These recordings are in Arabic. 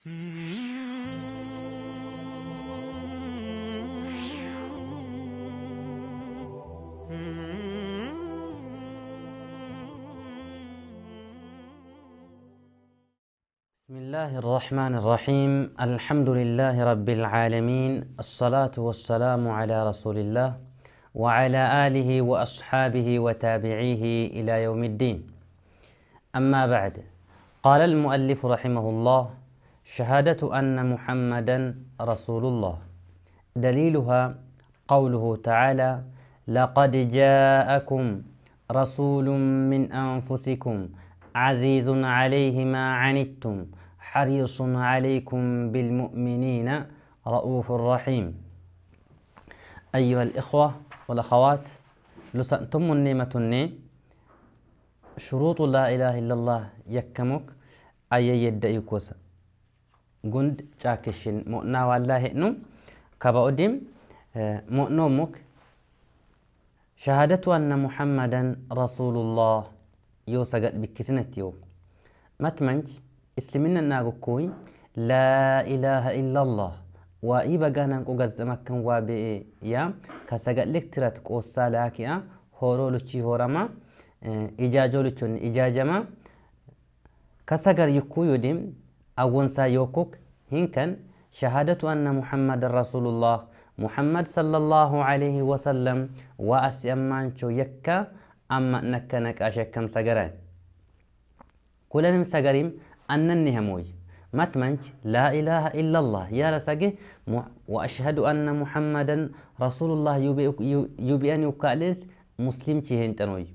بسم الله الرحمن الرحيم الحمد لله رب العالمين الصلاة والسلام على رسول الله وعلى آله وأصحابه وتابعيه إلى يوم الدين أما بعد قال المؤلف رحمه الله شهادة أن محمدا رسول الله دليلها قوله تعالى لقد جاءكم رسول من أنفسكم عزيز عليه ما عنتم حريص عليكم بالمؤمنين رؤوف رحيم أيها الإخوة والأخوات النيمة النعمة شروط لا إله إلا الله يكمك أي يدعي كوسا gund caakishin mo'naa waallaa hednu kaba odim mo'noo muk shahaadatu anna muhammadan rasulullah yoo sagad bikkisinat yoo matmanj islimina naagokkuuy laa ilaaha illa allah waa ii bagaanaan qogazzamakkan waa be'e yaa ka sagadlek tirat qoossaa laaki'a hoorooluchii hoorama ijaajooluchun ijaajama ka sagar yukkuu yudim awwonsaa yookkuk هنكن شهادة أن محمد رسول الله محمد صلى الله عليه وسلم وأسيمانشو يكا أما نكنك أشكم سجران كلهم سجريم أنني هموي متمنش لا إله إلا الله يا لسجه وأشهد أن محمدا رسول الله يبي أن يكالز مسلم تهين تنوي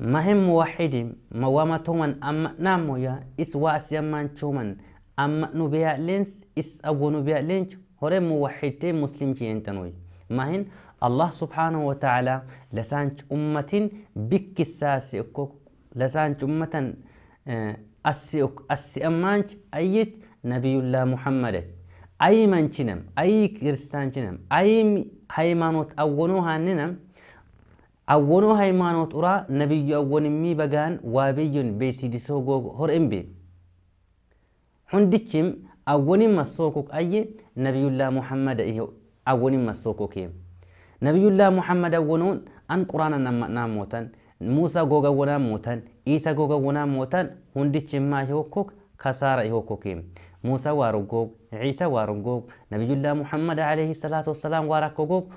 مهم واحد موما تومن أم نامويا إس واسيا من تومن أم نبيا لينس إس أبو نبيا لينج هر موحدة مسلم جين تنوي مهن الله سبحانه وتعالى لسانج أمة بك الساسيك لسانج أمة آه، أسيك أسيمانج أيت نبي الله محمد أي من جنم أي كريستان جنم أي هيمانوت أغنوها ننم awwannoo haa imaanot uraa nabiiyyuu awwan mii bagaan waabiyyuun beesii dhisoo gog hor inbim. hundichim awwannin ma soo kog ayyee nabiiyyuu laa muhammad an quraana na mootan muusaa goga wana mootan iisa goga wana mootan hundichimaa iho kog ka muusaa waara gog ciisaa waara gog nabiiyyuu laa muhammad aalihiis salaas wa salaa warra kogog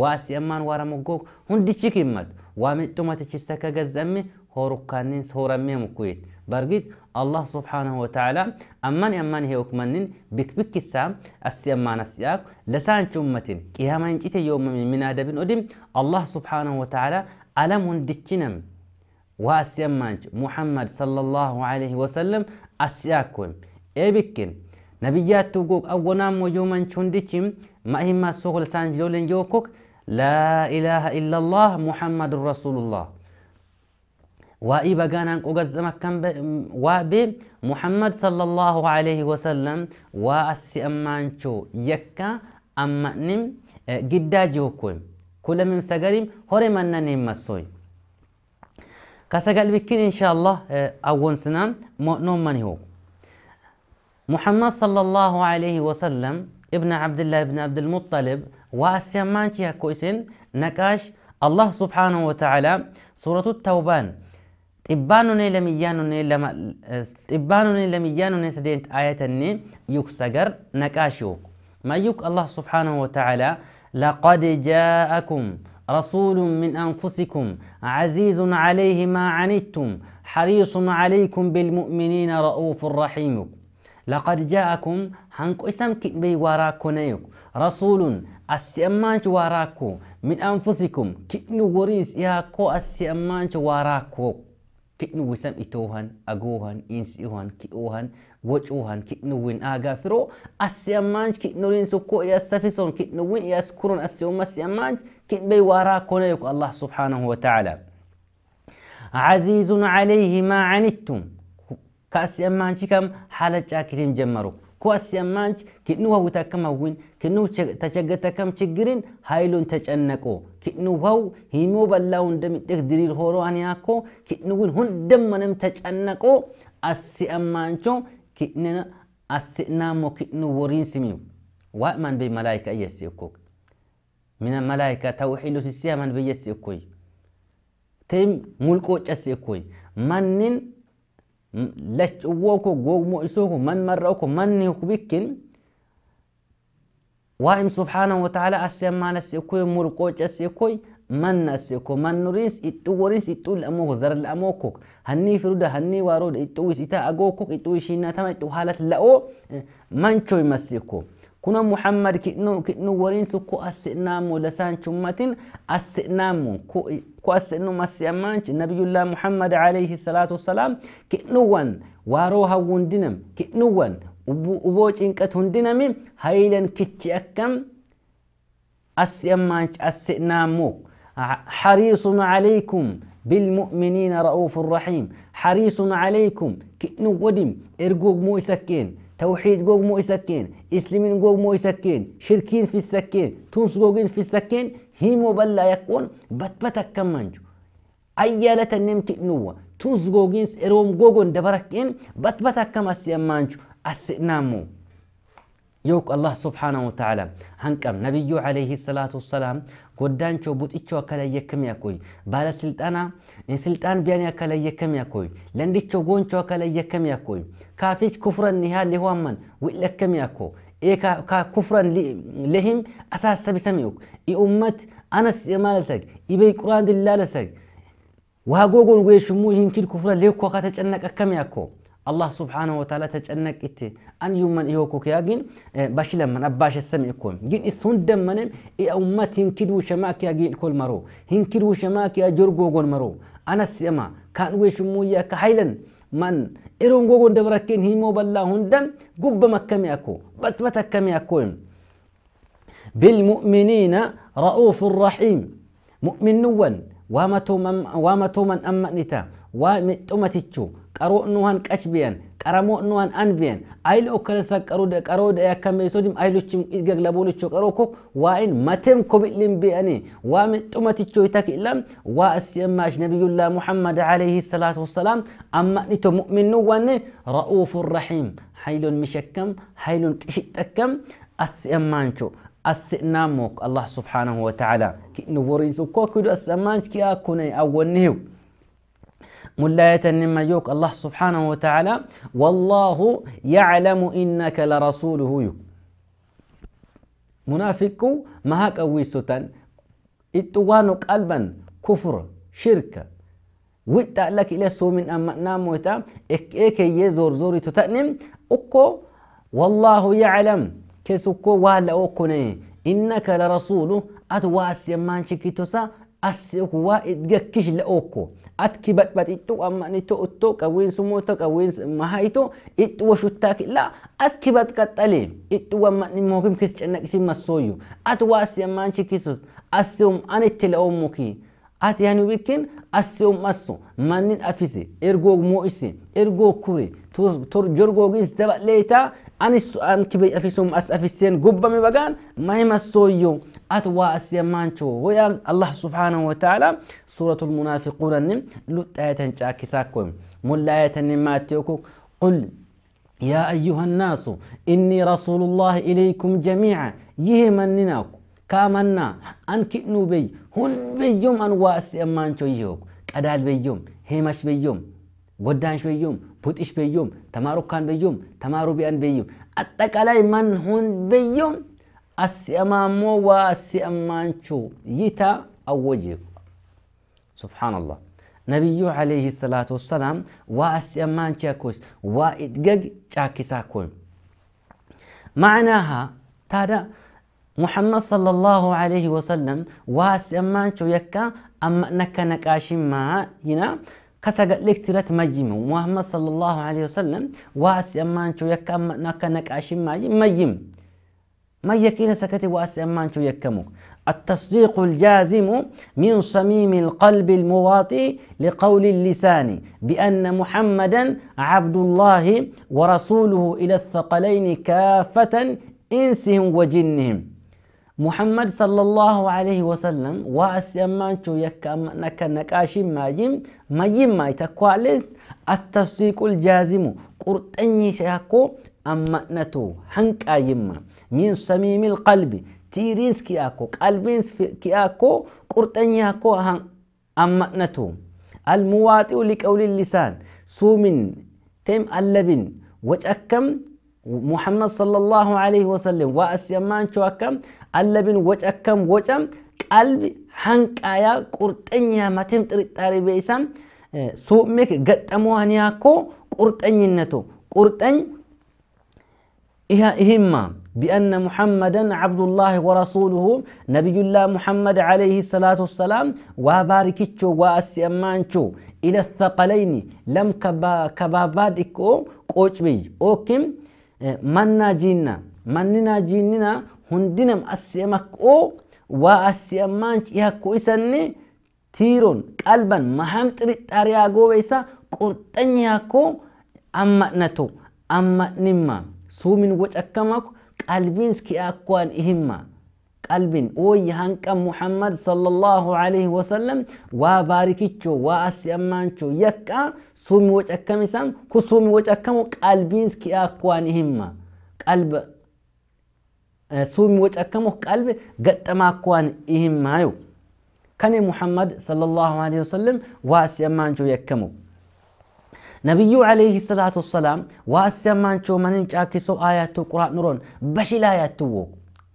واسي أمان وارا مقوك هندي شيك إمت وامن توما تشيستكا قزأمي هورو كانين سورا ميه كويت برقيت الله سبحانه وتعالى أمان أمان هي أكمنين بك بك السام أسي أمان السياق لسان شمتين ما ينجيت يوم من آدب أدم الله سبحانه وتعالى ألم هندتشنم واسي أمان محمد صلى الله عليه وسلم أسياكم إيه بكين نبيات توقوك أولا مجوما شندتشم ما إما سوغل سانجلولين جوكوك لا إله إلا الله محمد رسول الله وإي بغانا قوغز مكان وابي محمد صلى الله عليه وسلم وأسي أمانشو يكا أمانم إيه، جدا جوكو كل من سقريم هوري منا مسوي كسقل بكين إن شاء الله إيه، أول سنة مؤنون من هو محمد صلى الله عليه وسلم ابن عبد الله بن عبد المطلب واسيمان تشي هكو الله سبحانه وتعالى سورة التوبان xibbaanuun lamiyyaanunee lama xibbaanuun lamiyyaanunee sadeent آياتني yuk sagar naqaashoo mayyuk allah subhaanahu wa ta'ala laqad رسول من أنفسكم عزيز عليه ما عنتم حريص عليكم بالمؤمنين رؤوف رحيم لقد جاءكم هنك اسم كبي وراكونيك رسول السيمانش وراكو من أنفسكم كتنو وريس ياكو السيمانش وراكو كتنو وسم إتوهن أجوهن إنس إوهن كيوهن وجوهن كتنو وين أغافرو السيمانش كتنو رينسوكو يسفسون كتنو وين يسكرون السيوم السيمانش كتن بي وراكو نيك الله سبحانه وتعالى عزيز عليه ما عنتم كأسيمانش كم حالة شاكتين جمرو كواسيا مانج كنو هو تكم هون كنو تشجت كم تشجرين هايلون تجنكو كنو هو هيمو بلاون دم تقدير هورو أنياكو كنو هون دم منم تجنكو أسيا مانجو كننا أسينا مو كنو ورين سميو وأمن بالملائكة يسيكوك من الملائكة توحيد سيسيا من بيسيكوي تيم ملكو تسيكوي منن lach uwwoko gogmo من man marra'oko manni hukubikkin وائم سبحانه وتعالى اسيما السيكوي مرقو السيكوي من نسيكو من نوريس إتوريس اتو أموك زر الأموكوك هني فرودة هني وارود ويس إتا اتو إتويشينا تما إتوهالة لأو من شوي مسيكو كنا محمد كنو كنو ورين سو كو أسئنامو لسان شمتين أسئنامو كو اسنو مسيامان نبي الله محمد عليه الصلاة والسلام كنو وان واروها وندنم كنو وان وبو چنقت هندنم هايلن كچ أكم أسيامانش أسئنامو حريص عليكم بالمؤمنين رؤوف الرحيم حريص عليكم كنو ودم ارغوغ مو سكين توحيد جوج مو يسكين اسلمين جوج مو يسكين شركين في السكين تونس جوجين في السكين هيمو بلا يكون بتبتك أي لا تنمت نوا تونس جوجين إروم جوجون دبركين بتبتك كم أسيمانجو أسنامو يوك الله سبحانه وتعالى هنكم نبي عليه الصلاة والسلام قدان شو بوت إيشو كلا يكم يكوي بالا سلطانا إن سلطان بيان يكلا يكم يكوي لن دي شو قون شو كلا يكم يكوي كافيش كفر النهاية اللي هو من وإلا كم يكو إيه كا كفرا لهم أساس سبي سميوك إي أمت أنا سيمالسك إي بي قرآن دي وها قوغون ويشمو ينكيل كفرا ليوك وقاتش أنك أكم يكو الله سبحانه وتعالى تجنك إتي أن يومن إيوكو كياجين إيه، باشلا من أباش السمع يكون جين إسون دم منم إيه أمة هنكد وشماك ياجين كل مرو هنكد وشماك يجرقو قول مرو أنا السيما كان ويشمو مويا كحيلا من إرون قوقون دبركين هي مو بالله هندم ما كم مكمي بت بت كم أكو بالمؤمنين رؤوف الرحيم مؤمنون وامتو من وامتو من أمنته نتا وامتو متشو كارو نوان كاشبيان قرمو نوان انبيان ايل اوكلسا قرو ده قرو ده يكميسوديم ايلوچيم ايغغلابولچو قروكو واين متيم كوبيلين بياني وامتوماتيچو يتاك لام واسيماش نبي الله محمد عليه الصلاه والسلام اما نيتو مؤمن نوان رؤوف الرحيم حيل مشكم حيل كشتكم اسيمانچو اسنامك الله سبحانه وتعالى كنوريزو كوكو اسمانچ كي اكوني اولنيو ملاية يوك الله سبحانه وتعالى والله يعلم إنك لرسوله يو منافق ما هاك أويستان إتوانو قلبا كفر شرك ويتا لك إلى سو من أم أمنا موتا إك إك يزور إيه زوري تتأنم أكو والله يعلم كسوكو ولا أكوني إنك لرسوله أتواس يمان شكيتوسا أسيك وادجكش لأوكو أتكي بات بات إتو أما نتو أتو كوين سموتو كوين مهايتو إتو وشتاك لا أتكي بات كتالي إتو أما نموكم كيس جنك سيما سويو أتواسي أما نشي كيسو أسيوم أنت لأوموكي atiyanu bikin asum asu manin afise ergo moise ergo kure tor jorgogis daba leeta anis an kibay afisum as afisen gubba mi bagan may masoyo at wa asyamancho hoya allah subhanahu wa ta'ala suratul munafiqun nim lutayatan chakisakum mullayatan matiyuku qul يا أيها الناس إني رسول الله إليكم جميعا يهمنناكم كامنا أنك نوبي هن بيجوم أن واس أمان كادال كدال بيجوم هيمش بيجوم قدانش بيجوم بوتش بيجوم تمارو كان بيجوم تمارو بيان بيجوم أتك علي من هن بيجوم أس أمامو واس أمان تو يتا أوجيك سبحان الله نبي عليه الصلاة والسلام واس أمان تاكوس وإتقق تاكسا كون معناها تادا ሙሐመድ ሰለላሁ ዐለይሂ ወሰለም ዋስማንቸው የካ አማነከ ነቃሽማ ይና ከሰገሌክ ረት መይሙ ሙሐመድ ሰለላሁ ዐለይሂ ወሰለም ዋስማንቸው የካ አማነከ ነቃሽማ መይም ميكين سكتي وأسأمان شو يكمو التصديق الجازم من صميم القلب المواطي لقول اللسان بأن محمدا عبد الله ورسوله إلى الثقلين كافة إنسهم وجنهم محمد صلى الله عليه وسلم واسيمان شو واسيمانشو يكامنك نقاشي ماجيم ماجيم ما تقوالين التصديق الجازم قرطني شاكو أما نتو هنك أيما من سميم القلب تيرينس كي أكو قلبينس كي أكو قرطني أكو هن أما نتو المواطئ لقول اللسان سومن تم اللبن وجأكم محمد صلى الله عليه وسلم واسمان شوكم اللبن وجهكم وجم قلب هنك حنقايا قرطنيا متم طريطاري بيسام سوء مك غطموان ياكو قرطنينته قرطن ايها إهمة بأن محمدا عبد الله ورسوله نبي الله محمد عليه الصلاة والسلام وباركتشو وأسيمانشو إلى الثقلين لم كبا كبابادكو قوش أوكيم أوكم manna jinna mannina jinnina hundinam asiyamakkoo waa asiyamanch yakko isanni tiiron qalban maham xirixxaar yaagoweysa qurxanyi yakko amma'nato amma'nimma suumin wocakkamak akko an ihimma ቀልቢን ኦይ ሃንቀን ሙሐመድ ሰለላሁ ዐለይሂ ወሰለም ዋ ባሪኪቾ ዋ አስያማንቾ የቃ ሱሚ ወጨከም ይሳም ኩሱሚ ወጨከሙ ቀልቢን እስኪ አኳን ይህማ ቀልብ ሱሚ ወጨከሙ ቀልብ ገጠማ አኳን ይህማ ዩ ከኔ ሙሐመድ ሰለላሁ ዐለይሂ ወሰለም ዋ አስያማንቾ የከሙ ነቢዩ ዐለይሂ ሰላቱ ወሰላም ዋ አስያማንቾ መንን ጫኪሶ አያቱ ቁራእ ኑሮን በሽላ ያትዎ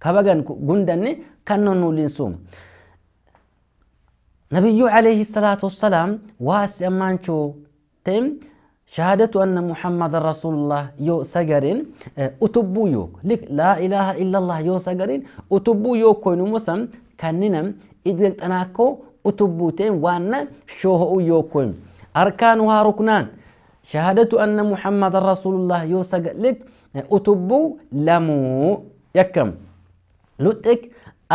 كبغن غندن كنن لنسوم نبي عليه الصلاة والسلام واس أمانشو تم شهادة أن محمد رسول الله يو سجرين أتبو يوك لك لا إله إلا الله يو سجرين أتبو يوك كونو مسلم كننم إدلت أناكو أتبو تم وانا شوهو يوكوين أركانها ركنان شهادة أن محمد رسول الله يو سجر لك أتبو لمو يكم لوتك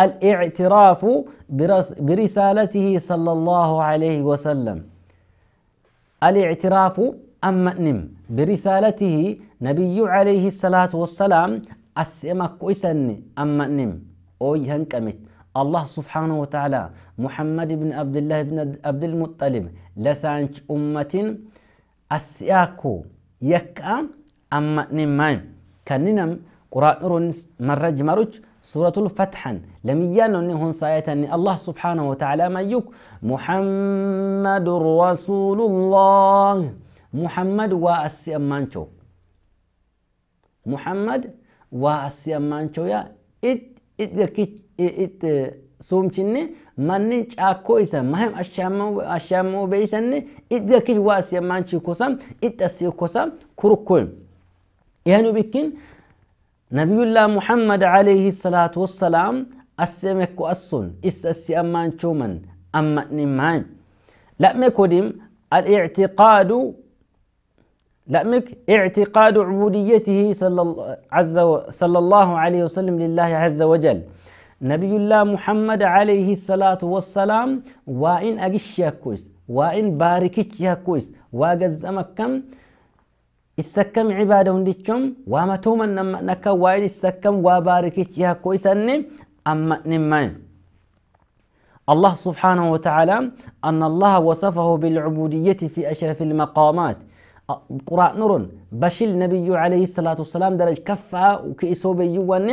الاعتراف برسالته صلى الله عليه وسلم الاعتراف أما نم برسالته نبي عليه الصلاة والسلام أسئمة كويسن أما نم أو هنكمت الله سبحانه وتعالى محمد بن عبد الله بن عبد المطلب لسانج أمة أسياكو يكأ أما نمائم كننم قرآن مرج مرج suratul fatxan lamiyaanonni hon sayatani allah subhanahu wa taala mayyuk muhammadun rasulullah muhammad waa assi ammaancho muhammad waa assi ammaanchoya it it sumchinni manni caakkoo isa mahim ashaamoo beeysanni it gakkich waa assi ammaanchi kosam it assi kosam kurukkoy ihanu bikkin الله محمد عليه الصلاة والسلام أسمك አሱን إس أسي أمان شومن أما نمان لأمك اعتقاد عبوديته صلى صلى الله عليه وسلم لله عز وجل نبي الله محمد عليه الصلاة والسلام وإن أجش كويس وإن باركت كويس وأجزمك كم السكم عبادة ونديتشم وما توما نكا وايد السكم وباركيش يا كويسني أما نمان الله سبحانه وتعالى أن الله وصفه بالعبودية في أشرف المقامات قراء نور بشل نبي عليه الصلاة والسلام درج كفا وكيسو يوان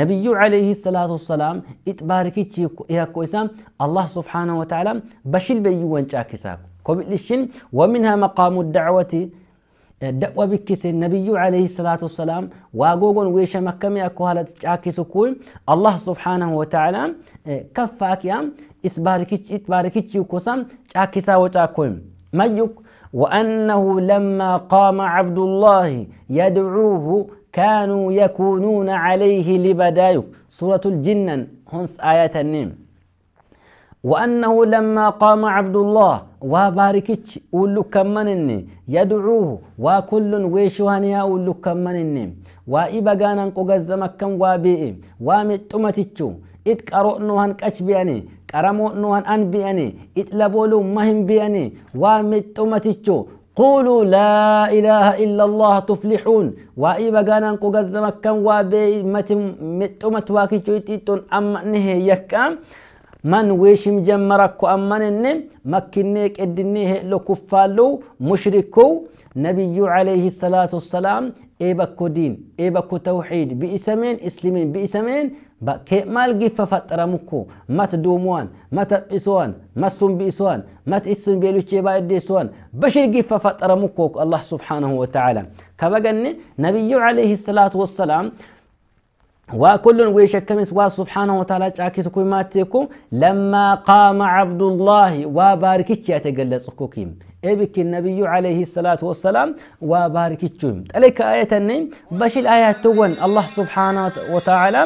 نبي عليه الصلاة والسلام اتباركيش يا كويسا الله سبحانه وتعالى بشل بيوان شاكساك ومنها مقام الدعوة دقوا بكس النبي عليه الصلاة والسلام واغوغون ويش مكامي أكو تشاكي سكوي الله سبحانه وتعالى آه، كفاك يا إسباركيش إتباركيش يكوسم تشاكي ساو تاكوي ميوك وأنه لما قام عبد الله يدعوه كانوا يكونون عليه لبدايك سورة الجنن هنس آية النيم وأنه لما قام عبد الله وباركك ولو كمنني يدعوه وكل ويشوان يا ولو كمنني وإبغانا قغز مكان وابئي ومتمتك إتقرؤنو هنكش بياني نوان أنبياني بياني إتلبولو مهم بياني ومتمتك قولوا لا إله إلا الله تفلحون وإيبا غانا نقو غزمكا وابي متمت واكي جويتيتون أما نهي يكام من ويشم جمرك النم مكنيك ادنيه لكفالو مشركو نبي عليه الصلاة والسلام إيبكو دين إيبكو توحيد بإسمين إسلمين بإسمين كي مال جيفة فترة مكو ما تدوموان ما تبئسوان ما تسون بئسوان ما تئسون بيلو تشيبا يديسوان بشي جيفة فترة مكو الله سبحانه وتعالى كبقى نبي عليه الصلاة والسلام وكل ويشكمس سبحانه وتعالى جاكيس كويماتكم لما قام عبد الله وباركتش سكوكيم ابك النبي عليه الصلاة والسلام وباركتشم تلك آية النيم بشي الآية تون الله سبحانه وتعالى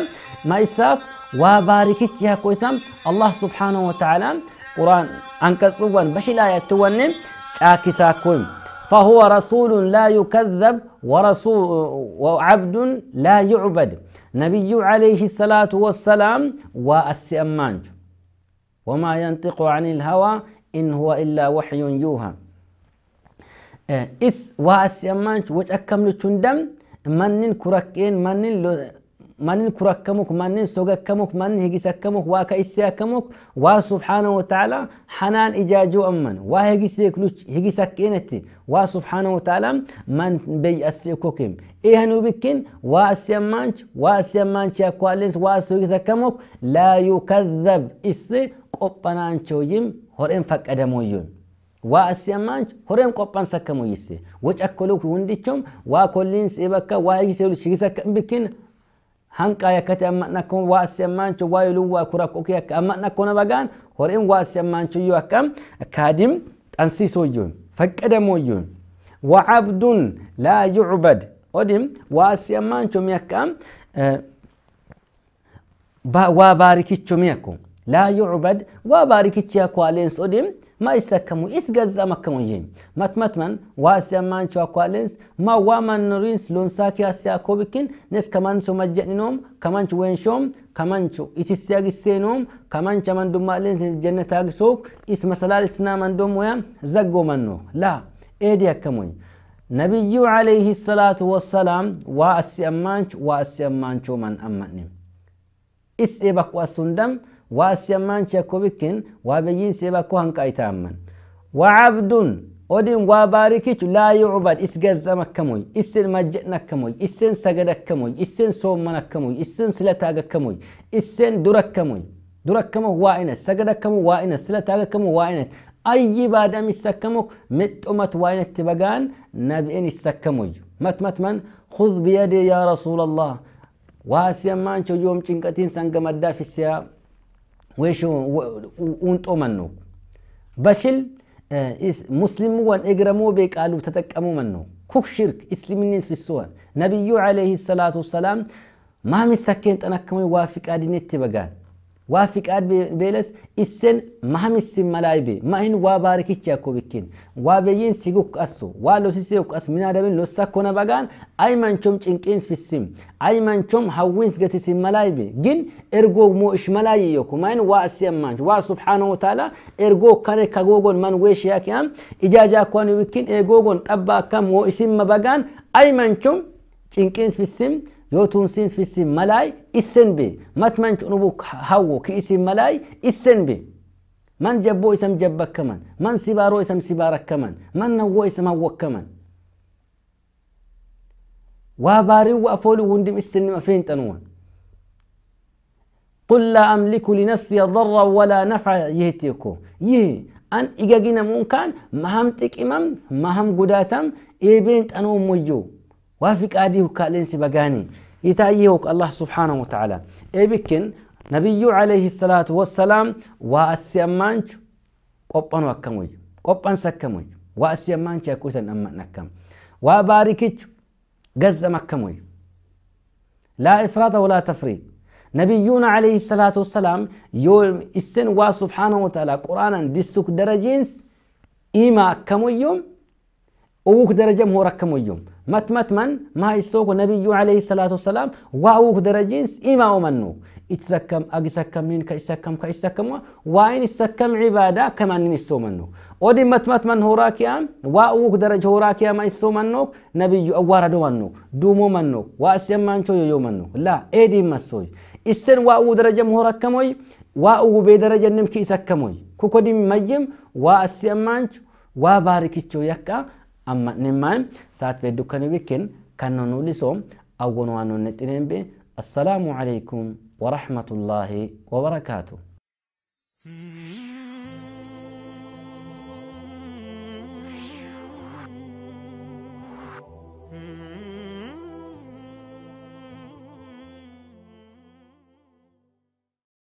ما إساك وباركتش يا كويسام الله سبحانه وتعالى قرآن أنكسوان بشي الآية تون جاكيساكم فهو رسول لا يكذب ورسول وعبد لا يعبد نبي عليه الصلاة والسلام والسأمانج وما ينطق عن الهوى إن هو إلا وحي يوها إس والسأمانج وجأكم لتندم منن كركين منن من كركمك من سوقكمك من هجسكمك واك إسياكمك وا سبحانه وتعالى حنان إجاجو أمن وا هجسك لوش هجسك إنتي وا سبحانه وتعالى من بي أسيكوكم إيه هنو نوبكين وا أسيمانش وا أسيمانش يا كواليس وا سوقسكمك لا يكذب إسي قبنانشو يم هرين فقدمو يم waa asii ammaanch horeen qophaan sakkamu yisse wacakkoluuk wundichom waa kolliinsi وا waa egisee shigisakka bikin hanqaa yakkate ammanakon waa assi ammancho waa yolun waa kurakkoke akka ammanakona bagaan horin waa assi ammanchoyyo akkam kaadim xansiisoyyoon faqqadamoyyoon وعبد لا يعبد أدم واسيا مانشو ميكام با وباركيتشو ميكو لا يعبد وباركيتشيا كوالينس أدم ማይሰከሙ ኢስገዛ መከሙ እየኝ መትመትመን ዋስያማንቹ አኳሌንስ ማዋማን ኑሪንስ ሎንሳኪ አስያ ኮብኪን ነስ ከማንቹ መጀኒኖም ከማንቹ ወንሾም ከማንቹ ኢትስያ ጊሴኖም ከማንቹ መንዱማ ሌንስ ጀነት አግሶክ ኢስ መሰላል ስና መንዶም ወያ ዘጎ መኖ ላ ኤዲ ያከሙኝ ነቢዩ ዓለይህ ሰላቱ ወሰላም ዋአስያማንች ዋአስያማንቾ መን አመኒ ኢስ ኤበኩ واسيمان شكوبكين وابيين سيبا كوهن كايتامن وعبد ودين وباركيت لا يعبد اسجز مكموي اسن مجنا كموي اسن سجد كموي اسن صومنا كموي اسن سلتا كموي اسن درك كموي درك كمو واينس سجد كمو واينس سلتا كمو واينس أي بعد أم يسكمك مت أمت وين التبقان نبئين يسكمج مت مت من خذ بيدي يا رسول الله واسيا ما انشو جوم تنكتين سنقم الدافي السياب ويش ونطومن نو بشل آه، مسلمون اقرمو بيك قالوا تتكمو منو كوك شرك اسلمين في السؤال نبي عليه الصلاة والسلام ما مسكين تنكمو وافق ادينتي تبقان waa fiqaad beeles issen maham issin malaybe mahin waa baarikicha ko bikkin waa beyyin sigu qasu waa losise qas minadamin lossa kona bagaan ay manchom cinqin fissim ay manchom hawins gatisin malaybe gin ergo mo ish malayi yoku mahin waa assi ammanch waa subhanahu wa ta'ala ergo kane kagogon man weesh yakiam ijaja kwani wikkin egogon tabba kam mo isin mabagaan ay manchom cinqin fissim يوتون سينس في السين ملاي إسن بي تمنج أنبوك هو اسم ملاي إسن بي من جبو اسم جبك كمان من سبارو اسم سبارك كمان من نو اسم هو كمان واباري وافولو وندم إسن ما فين تنوان قل لا أملك لنفسي ضرا ولا نفع يهتيكو يه أن جينا ممكن مهم تك إمام مهم قداتم بنت انو مجو وافق آدي هكالين سبقاني يتأيهك الله سبحانه وتعالى ابيكن نبي عليه الصلاة والسلام وأسيامانش قبان وكموي قبان سكموي وأسيامانش أكوسن ام نكم وباركيت غز مكموي لا إفراط ولا تفريط نبينا عليه الصلاة والسلام يوم السن سبحانه وتعالى قرآنا ديسوك درجينس إما كم يوم أوك درجة مهو ركم ويوم مت مت من ما يسوق نبي عليه الصلاة والسلام وأوك درجين إما منو يتسكم أجسكم نين كيسكم كيسكم وين يسكم عبادة كمان نين يسو منو ودي مت مت من هو راكيام وأوك درجة هو راكيام يسو منو نبي أوارد منو دومو منو وأسيم منشو يو منو لا إيدي مسوي إسن وأو درجة مهو ركم وي وأو بدرجة نمكي يسكم وي كوكو دي مجم وأسيم منشو وباركتشو يكا amma'nimmaan saat be dukkani wikken kanno nu dhiso awwonwaa non nexxinen be assalaamu alaykum warahmatullaahi wabarakaatu hmm.